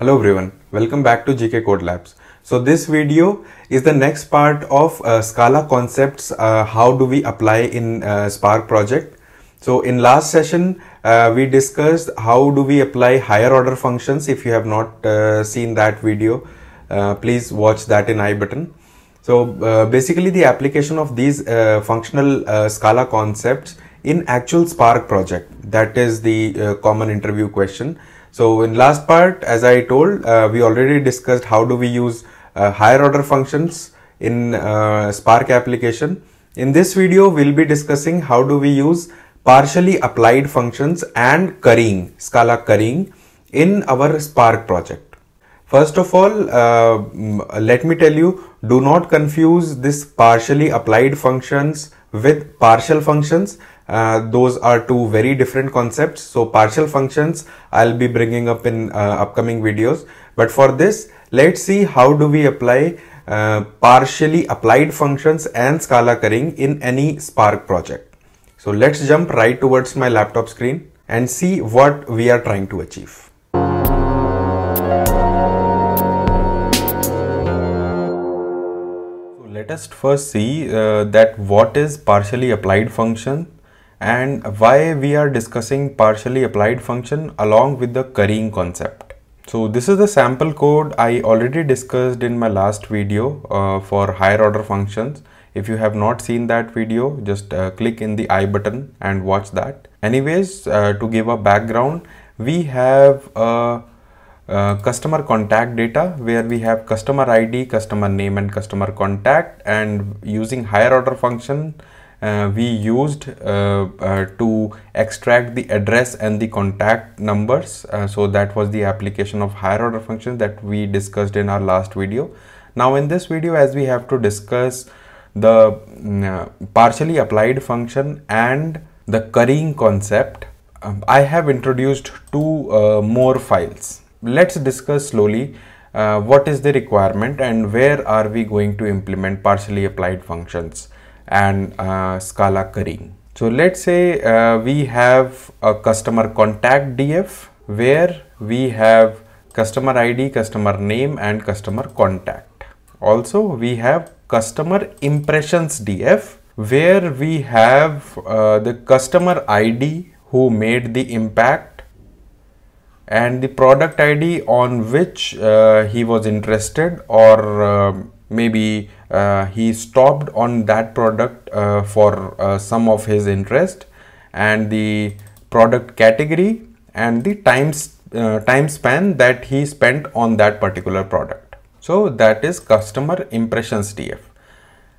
Hello everyone, welcome back to GK Code Labs. So this video is the next part of uh, Scala concepts, uh, how do we apply in uh, Spark project. So in last session, uh, we discussed how do we apply higher order functions. If you have not uh, seen that video, uh, please watch that in I button. So basically the application of these functional Scala concepts in actual Spark project, that is the common interview question. So in last part, as I told, uh, we already discussed how do we use uh, higher order functions in uh, Spark application. In this video, we'll be discussing how do we use partially applied functions and currying, Scala currying in our Spark project. First of all, uh, let me tell you, do not confuse this partially applied functions with partial functions. Uh, those are two very different concepts. So partial functions I'll be bringing up in uh, upcoming videos. But for this, let's see how do we apply uh, partially applied functions and Scala currying in any Spark project. So let's jump right towards my laptop screen and see what we are trying to achieve. let us first see uh, that what is partially applied function and why we are discussing partially applied function along with the currying concept. So this is the sample code I already discussed in my last video uh, for higher order functions. If you have not seen that video, just uh, click in the I button and watch that. Anyways, uh, to give a background, we have a uh, uh, customer contact data where we have customer ID, customer name and customer contact and using higher order function uh, we used uh, uh, to extract the address and the contact numbers. so that was the application of higher order function that we discussed in our last video. Now in this video as we have to discuss the mm, partially applied function and the currying concept um, I have introduced two uh, more files let's discuss slowly uh, what is the requirement and where are we going to implement partially applied functions and uh, Scala currying. So let's say uh, we have a customer contact DF where we have customer ID, customer name and customer contact. Also we have customer impressions DF where we have uh, the customer ID who made the impact and the product ID on which uh, he was interested or uh, maybe uh, he stopped on that product uh, for uh, some of his interest and the product category and the times uh, time span that he spent on that particular product. So that is customer impressions TF.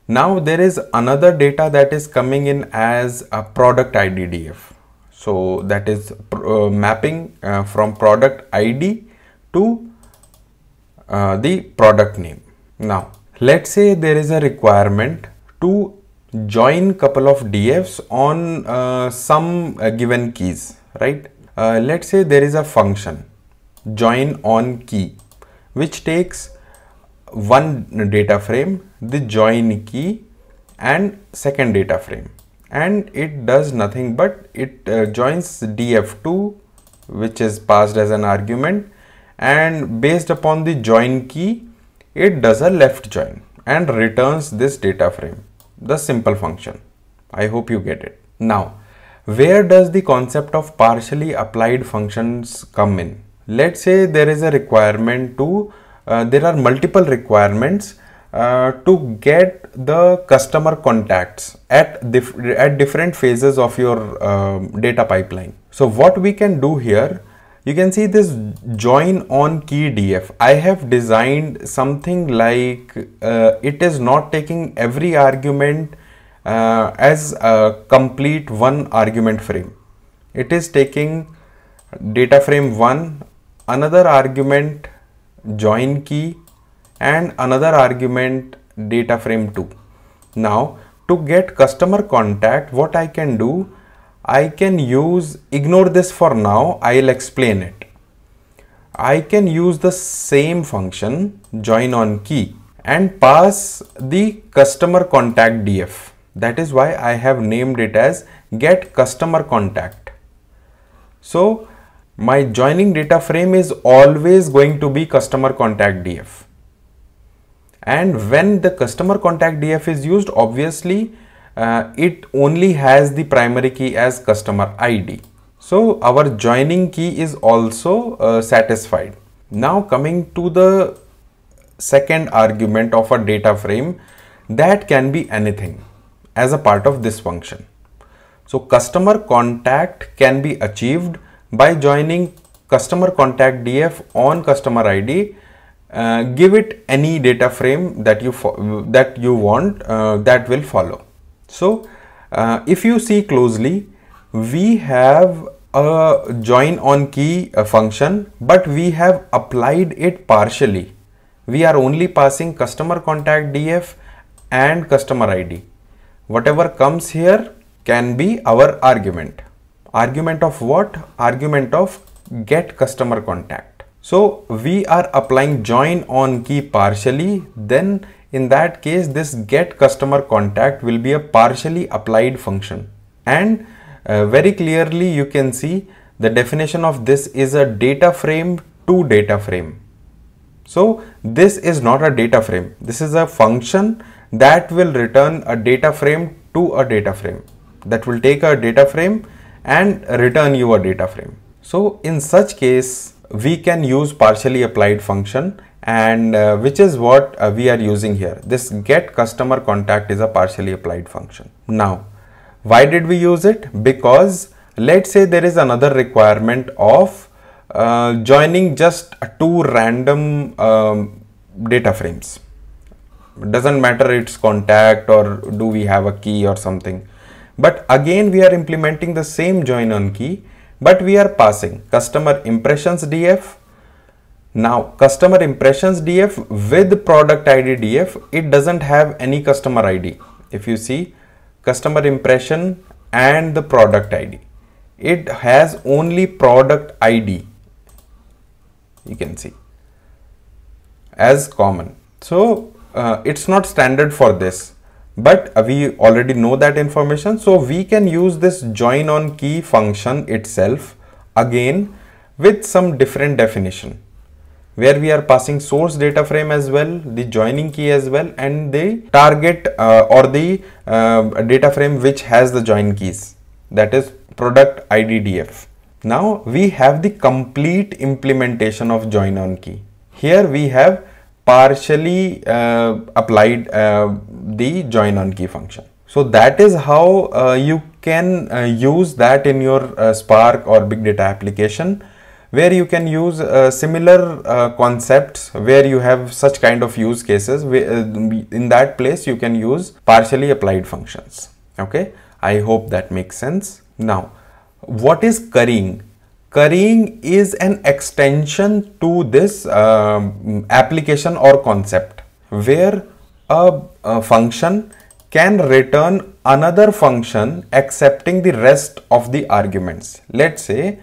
Now there is another data that is coming in as a product ID DF so that is uh, mapping uh, from product id to uh, the product name now let's say there is a requirement to join couple of dfs on uh, some uh, given keys right uh, let's say there is a function join on key which takes one data frame the join key and second data frame and it does nothing but it uh, joins df2 which is passed as an argument and based upon the join key it does a left join and returns this data frame the simple function i hope you get it now where does the concept of partially applied functions come in let's say there is a requirement to uh, there are multiple requirements uh, to get the customer contacts at, dif at different phases of your um, data pipeline. So what we can do here, you can see this join on key df. I have designed something like uh, it is not taking every argument uh, as a complete one argument frame. It is taking data frame 1, another argument join key and another argument data frame 2. Now to get customer contact what I can do I can use ignore this for now I'll explain it. I can use the same function join on key and pass the customer contact df that is why I have named it as get customer contact so my joining data frame is always going to be customer contact df and when the customer contact df is used obviously uh, it only has the primary key as customer id so our joining key is also uh, satisfied now coming to the second argument of a data frame that can be anything as a part of this function so customer contact can be achieved by joining customer contact df on customer id uh, give it any data frame that you that you want uh, that will follow so uh, if you see closely we have a join on key uh, function but we have applied it partially we are only passing customer contact df and customer id whatever comes here can be our argument argument of what argument of get customer contact so we are applying join on key partially, then in that case, this get customer contact will be a partially applied function. And uh, very clearly you can see the definition of this is a data frame to data frame. So this is not a data frame. This is a function that will return a data frame to a data frame that will take a data frame and return you a data frame. So in such case, we can use partially applied function and uh, which is what uh, we are using here this get customer contact is a partially applied function now why did we use it because let's say there is another requirement of uh, joining just two random um, data frames doesn't matter its contact or do we have a key or something but again we are implementing the same join on key but we are passing customer impressions df now customer impressions df with product id df it doesn't have any customer id if you see customer impression and the product id it has only product id you can see as common so uh, it's not standard for this but uh, we already know that information so we can use this join on key function itself again with some different definition where we are passing source data frame as well the joining key as well and the target uh, or the uh, data frame which has the join keys that is product iddf now we have the complete implementation of join on key here we have partially uh, applied uh, the join on key function. So that is how uh, you can uh, use that in your uh, Spark or big data application where you can use uh, similar uh, concepts where you have such kind of use cases uh, in that place you can use partially applied functions. Okay, I hope that makes sense. Now, what is currying? Currying is an extension to this um, application or concept where a, a function can return another function accepting the rest of the arguments. Let's say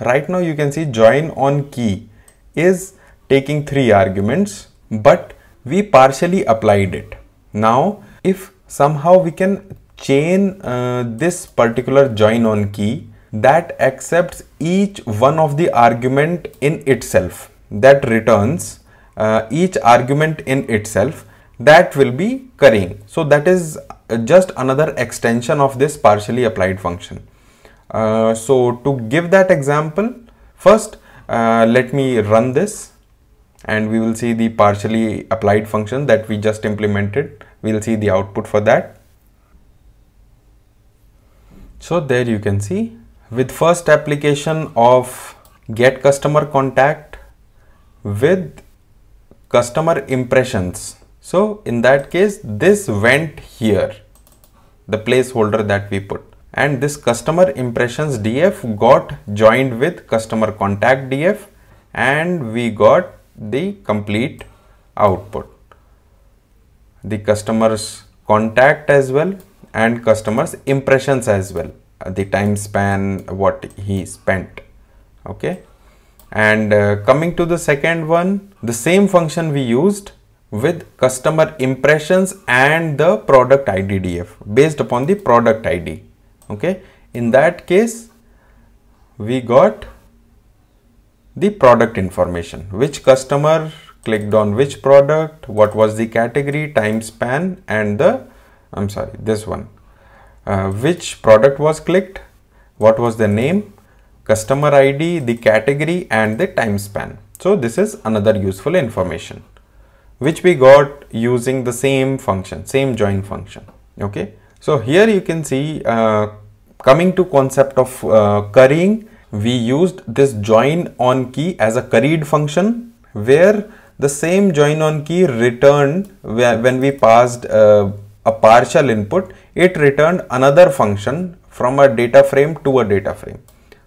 right now you can see join on key is taking three arguments, but we partially applied it. Now, if somehow we can chain uh, this particular join on key that accepts each one of the argument in itself that returns uh, each argument in itself that will be currying. So that is just another extension of this partially applied function. Uh, so to give that example, first uh, let me run this and we will see the partially applied function that we just implemented. We'll see the output for that. So there you can see with first application of get customer contact with customer impressions so in that case, this went here, the placeholder that we put and this customer impressions df got joined with customer contact df and we got the complete output the customers contact as well and customers impressions as well uh, the time span what he spent okay and uh, coming to the second one the same function we used with customer impressions and the product IDDF based upon the product ID. Okay. In that case, we got the product information, which customer clicked on which product, what was the category, time span and the, I'm sorry, this one, uh, which product was clicked, what was the name, customer ID, the category and the time span. So this is another useful information which we got using the same function, same join function. Okay. So here you can see uh, coming to concept of uh, currying, we used this join on key as a curried function where the same join on key returned when we passed uh, a partial input, it returned another function from a data frame to a data frame.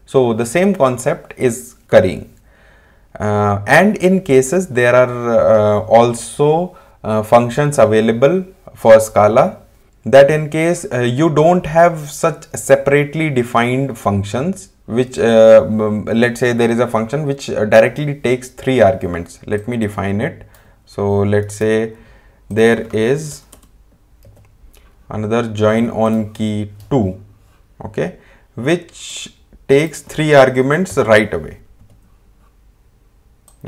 So the same concept is currying. Uh, and in cases there are uh, also uh, functions available for Scala that in case uh, you don't have such separately defined functions which uh, let's say there is a function which uh, directly takes three arguments let me define it so let's say there is another join on key 2 okay which takes three arguments right away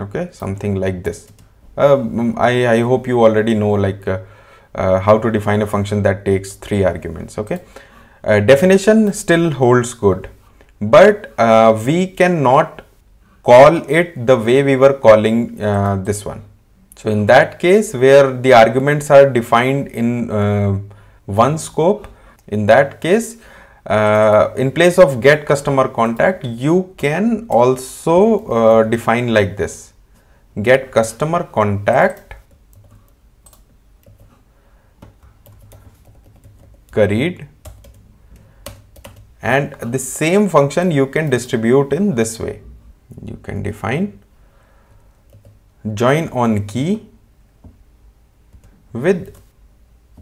okay something like this um, um, I, I hope you already know like uh, uh, how to define a function that takes three arguments okay uh, definition still holds good but uh, we cannot call it the way we were calling uh, this one so in that case where the arguments are defined in uh, one scope in that case uh, in place of get customer contact you can also uh, define like this get customer contact curried and the same function you can distribute in this way you can define join on key with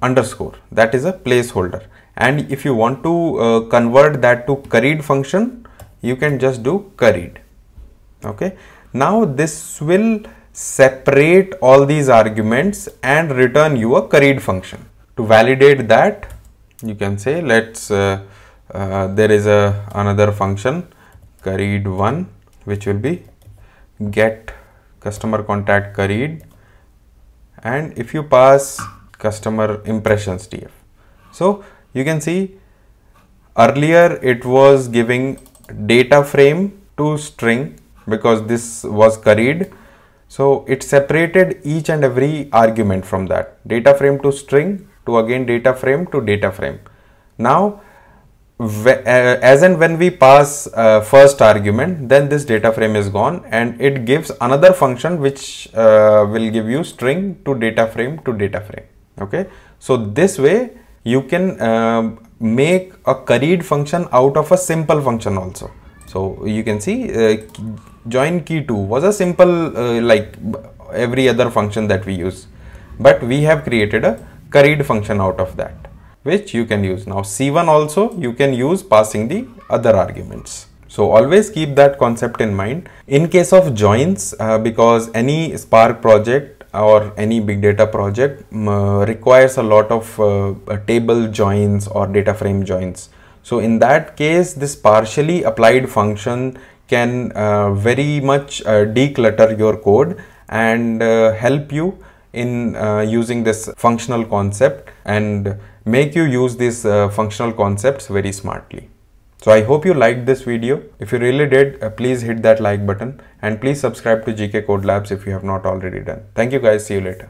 underscore that is a placeholder and if you want to uh, convert that to curried function you can just do curried okay now this will separate all these arguments and return you a curried function to validate that you can say let's uh, uh, there is a another function curried one which will be get customer contact curried and if you pass customer impressions TF, so you can see earlier it was giving data frame to string because this was curried so it separated each and every argument from that data frame to string to again data frame to data frame now uh, as and when we pass uh, first argument then this data frame is gone and it gives another function which uh, will give you string to data frame to data frame okay so this way you can uh, make a curried function out of a simple function also. So you can see uh, join key2 was a simple uh, like every other function that we use. But we have created a curried function out of that which you can use. Now C1 also you can use passing the other arguments. So always keep that concept in mind. In case of joins, uh, because any Spark project or any big data project uh, requires a lot of uh, uh, table joins or data frame joins. So in that case, this partially applied function can uh, very much uh, declutter your code and help you in using this functional concept and make you use these functional concepts very smartly. So I hope you liked this video. If you really did, uh, please hit that like button and please subscribe to GK Code Labs if you have not already done. Thank you guys. See you later.